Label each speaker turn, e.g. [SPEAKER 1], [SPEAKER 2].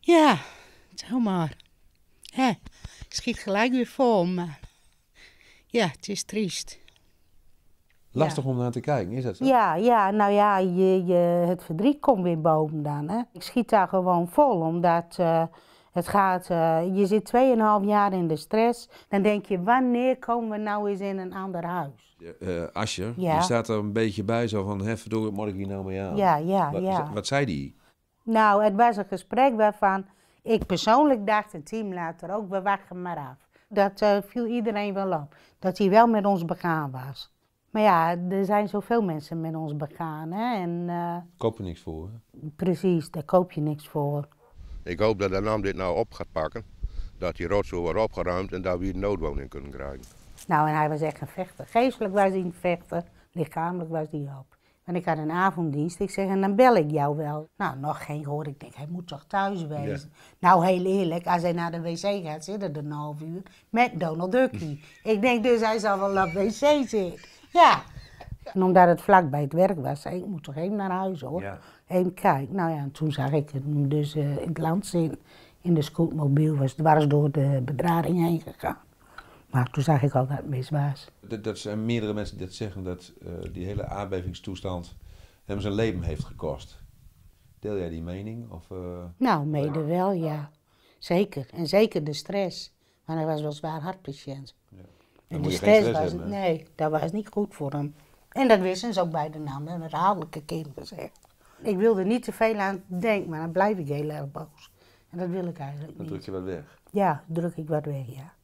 [SPEAKER 1] Ja, zeg maar. ik schiet gelijk weer vol, maar ja, het is triest. Lastig om naar te kijken, is dat zo? Ja, ja nou ja, je, je, het verdriet komt weer boven dan. Hè? Ik schiet daar gewoon vol, omdat uh, het gaat, uh, je zit 2,5 jaar in de stress. Dan denk je, wanneer komen we nou eens in een ander huis? Uh, Asje, ja. staat er een beetje bij, zo van, hè, verdorie, moet ik hier nou mee aan? Ja, ja, wat, ja. Wat zei die? Nou, het was een gesprek waarvan ik persoonlijk dacht, een team later ook, we wachten maar af. Dat eh, viel iedereen wel op, dat hij wel met ons begaan was. Maar ja, er zijn zoveel mensen met ons begaan. Hè? En, uh... koop je niks voor. Precies, daar koop je niks voor. Ik hoop dat de naam dit nou op gaat pakken. Dat die rotzooi wordt opgeruimd en dat we hier noodwoning kunnen krijgen. Nou, en hij was echt een vechter. Geestelijk was hij een vechter, lichamelijk was hij op. En ik had een avonddienst. Ik zeg, en dan bel ik jou wel. Nou, nog geen hoor. Ik denk, hij moet toch thuis wezen. Nou, heel eerlijk, als hij naar de wc gaat zitten, een half uur, met Donald Ducky. ik denk dus, hij zal wel naar wc zitten. Ja. En omdat het vlak bij het werk was, zei ik, moet toch even naar huis hoor. Even kijken. Nou ja, en toen zag ik hem dus eh, in het land zitten. In de scootmobiel was dwars door de bedrading heen gegaan. Maar toen zag ik altijd dat het misbaas. Dat, zijn meerdere mensen die zeggen, dat eh, die hele aardbevingstoestand hem zijn leven heeft gekost. Deel jij die mening? Of, eh? Nou, mede wel, ja. Zeker. En zeker de stress. Want hij was wel zwaar hartpatiënt. Ja. En de stress, was, hebben, nee, dat was niet goed voor hem. En dat wisten ze ook bij de naam, een herhaaldelijke keer gezegd. Ik wilde niet te veel aan denken, maar dan blijf ik heel erg boos. En dat wil ik eigenlijk niet. Dan druk je wat weg? Ja, druk ik wat weg, ja.